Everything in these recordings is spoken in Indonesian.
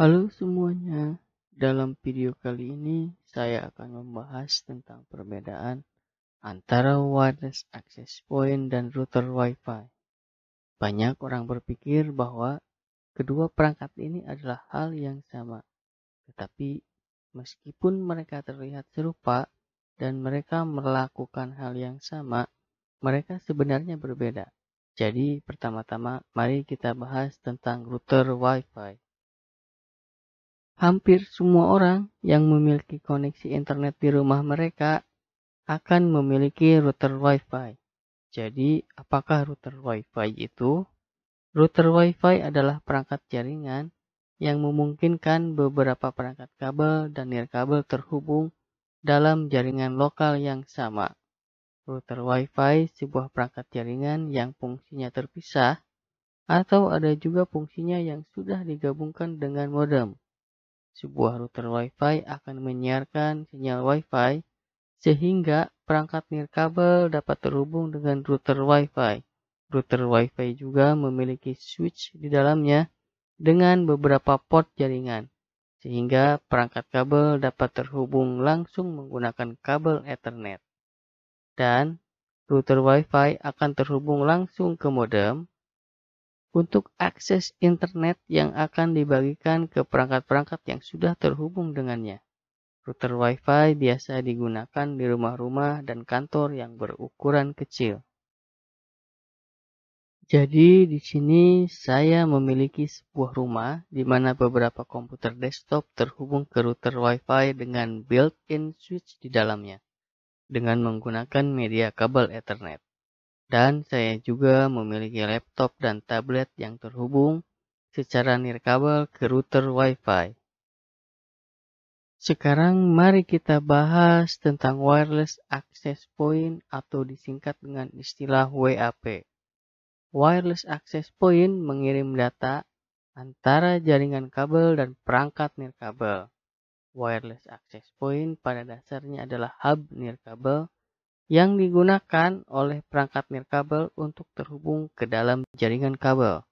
Halo semuanya, dalam video kali ini saya akan membahas tentang perbedaan antara wireless access point dan router WiFi. Banyak orang berpikir bahwa kedua perangkat ini adalah hal yang sama, tetapi meskipun mereka terlihat serupa dan mereka melakukan hal yang sama, mereka sebenarnya berbeda. Jadi, pertama-tama, mari kita bahas tentang router WiFi hampir semua orang yang memiliki koneksi internet di rumah mereka akan memiliki router WiFi. Jadi, apakah router WiFi itu? Router WiFi adalah perangkat jaringan yang memungkinkan beberapa perangkat kabel dan nirkabel terhubung dalam jaringan lokal yang sama. Router WiFi, sebuah perangkat jaringan yang fungsinya terpisah atau ada juga fungsinya yang sudah digabungkan dengan modem. Sebuah router WiFi akan menyiarkan sinyal WiFi sehingga perangkat nirkabel dapat terhubung dengan router WiFi. Router WiFi juga memiliki switch di dalamnya dengan beberapa port jaringan, sehingga perangkat kabel dapat terhubung langsung menggunakan kabel Ethernet. Dan router WiFi akan terhubung langsung ke modem untuk akses internet yang akan dibagikan ke perangkat-perangkat yang sudah terhubung dengannya. Router Wi-Fi biasa digunakan di rumah-rumah dan kantor yang berukuran kecil. Jadi di sini saya memiliki sebuah rumah di mana beberapa komputer desktop terhubung ke router Wi-Fi dengan built-in switch di dalamnya dengan menggunakan media kabel Ethernet. Dan saya juga memiliki laptop dan tablet yang terhubung secara nirkabel ke router Wi-Fi. Sekarang mari kita bahas tentang wireless access point atau disingkat dengan istilah WAP. Wireless access point mengirim data antara jaringan kabel dan perangkat nirkabel. Wireless access point pada dasarnya adalah hub nirkabel yang digunakan oleh perangkat nirkabel untuk terhubung ke dalam jaringan kabel.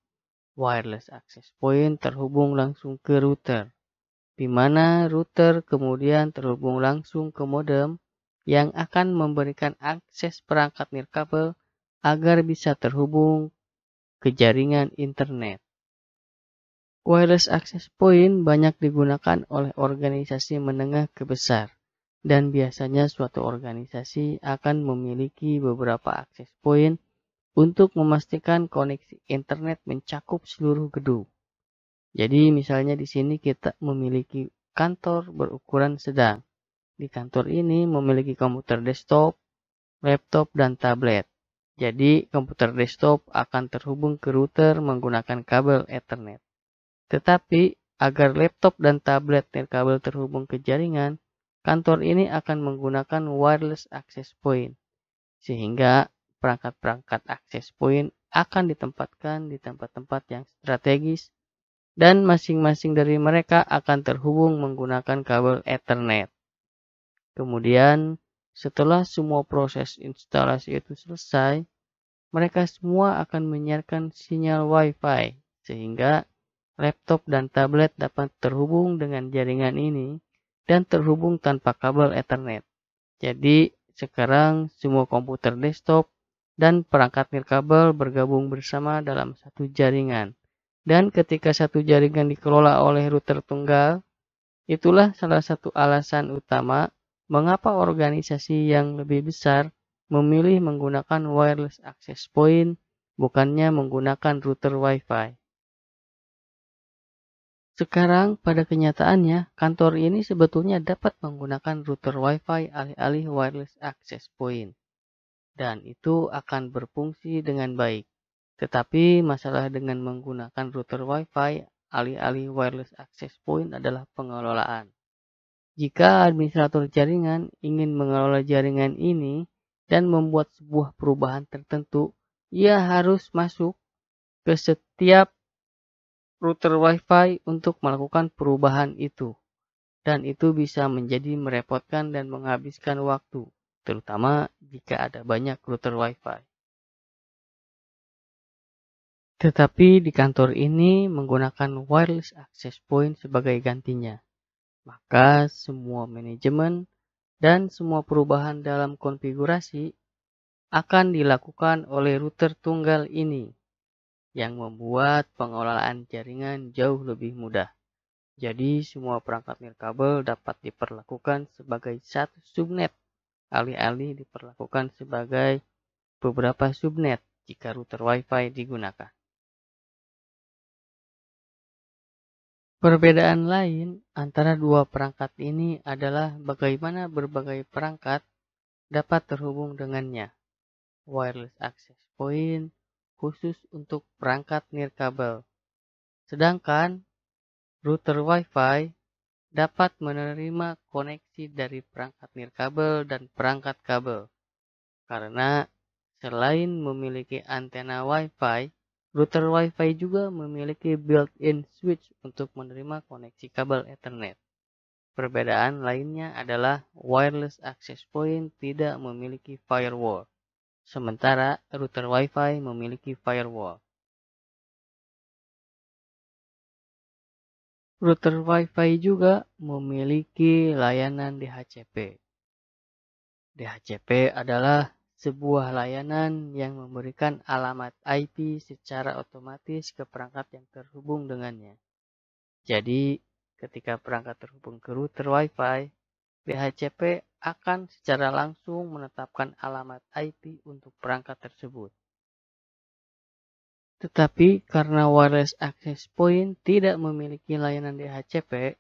Wireless access point terhubung langsung ke router, di mana router kemudian terhubung langsung ke modem yang akan memberikan akses perangkat nirkabel agar bisa terhubung ke jaringan internet. Wireless access point banyak digunakan oleh organisasi menengah ke besar dan biasanya suatu organisasi akan memiliki beberapa akses point untuk memastikan koneksi internet mencakup seluruh gedung. Jadi misalnya di sini kita memiliki kantor berukuran sedang. Di kantor ini memiliki komputer desktop, laptop, dan tablet. Jadi komputer desktop akan terhubung ke router menggunakan kabel Ethernet. Tetapi agar laptop dan tablet nirkabel terhubung ke jaringan, Kantor ini akan menggunakan wireless access point, sehingga perangkat-perangkat access point akan ditempatkan di tempat-tempat yang strategis dan masing-masing dari mereka akan terhubung menggunakan kabel Ethernet. Kemudian, setelah semua proses instalasi itu selesai, mereka semua akan menyiarkan sinyal Wi-Fi sehingga laptop dan tablet dapat terhubung dengan jaringan ini dan terhubung tanpa kabel Ethernet. Jadi, sekarang semua komputer desktop dan perangkat nirkabel bergabung bersama dalam satu jaringan. Dan ketika satu jaringan dikelola oleh router tunggal, itulah salah satu alasan utama mengapa organisasi yang lebih besar memilih menggunakan wireless access point bukannya menggunakan router Wi-Fi. Sekarang, pada kenyataannya, kantor ini sebetulnya dapat menggunakan router WiFi alih-alih wireless access point. Dan itu akan berfungsi dengan baik. Tetapi masalah dengan menggunakan router WiFi alih-alih wireless access point adalah pengelolaan. Jika administrator jaringan ingin mengelola jaringan ini dan membuat sebuah perubahan tertentu, ia harus masuk ke setiap router WiFi untuk melakukan perubahan itu, dan itu bisa menjadi merepotkan dan menghabiskan waktu, terutama jika ada banyak router WiFi. Tetapi di kantor ini menggunakan wireless access point sebagai gantinya. Maka semua manajemen dan semua perubahan dalam konfigurasi akan dilakukan oleh router tunggal ini yang membuat pengelolaan jaringan jauh lebih mudah. Jadi, semua perangkat nirkabel dapat diperlakukan sebagai satu subnet, alih-alih diperlakukan sebagai beberapa subnet jika router WiFi digunakan. Perbedaan lain antara dua perangkat ini adalah bagaimana berbagai perangkat dapat terhubung dengannya. Wireless access point khusus untuk perangkat nirkabel. Sedangkan router WiFi dapat menerima koneksi dari perangkat nirkabel dan perangkat kabel. Karena selain memiliki antena WiFi, router WiFi juga memiliki built-in switch untuk menerima koneksi kabel Ethernet. Perbedaan lainnya adalah wireless access point tidak memiliki firewall sementara router Wi-Fi memiliki firewall. Router Wi-Fi juga memiliki layanan DHCP. DHCP adalah sebuah layanan yang memberikan alamat IP secara otomatis ke perangkat yang terhubung dengannya. Jadi, ketika perangkat terhubung ke router Wi-Fi, DHCP akan secara langsung menetapkan alamat IP untuk perangkat tersebut. Tetapi karena wireless access point tidak memiliki layanan DHCP,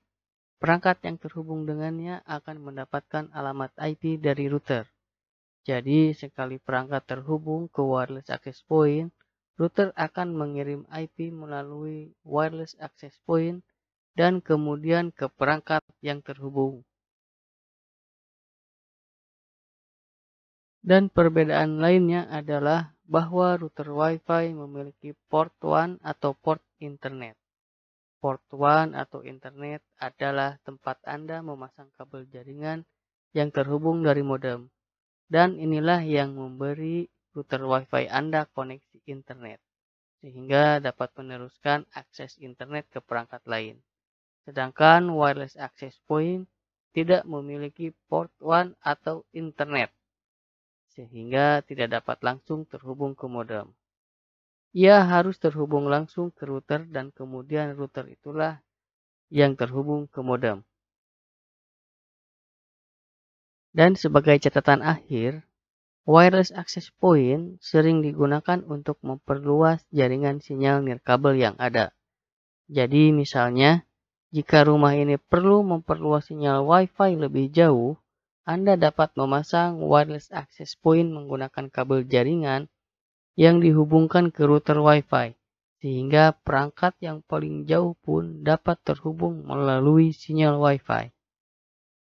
perangkat yang terhubung dengannya akan mendapatkan alamat IP dari router. Jadi, sekali perangkat terhubung ke wireless access point, router akan mengirim IP melalui wireless access point dan kemudian ke perangkat yang terhubung. Dan perbedaan lainnya adalah bahwa router Wi-Fi memiliki port WAN atau port internet. Port WAN atau internet adalah tempat Anda memasang kabel jaringan yang terhubung dari modem. Dan inilah yang memberi router Wi-Fi Anda koneksi internet, sehingga dapat meneruskan akses internet ke perangkat lain. Sedangkan wireless access point tidak memiliki port WAN atau internet sehingga tidak dapat langsung terhubung ke modem. Ia harus terhubung langsung ke router dan kemudian router itulah yang terhubung ke modem. Dan sebagai catatan akhir, wireless access point sering digunakan untuk memperluas jaringan sinyal nirkabel yang ada. Jadi misalnya, jika rumah ini perlu memperluas sinyal WiFi lebih jauh, anda dapat memasang wireless access point menggunakan kabel jaringan yang dihubungkan ke router Wi-Fi, sehingga perangkat yang paling jauh pun dapat terhubung melalui sinyal Wi-Fi.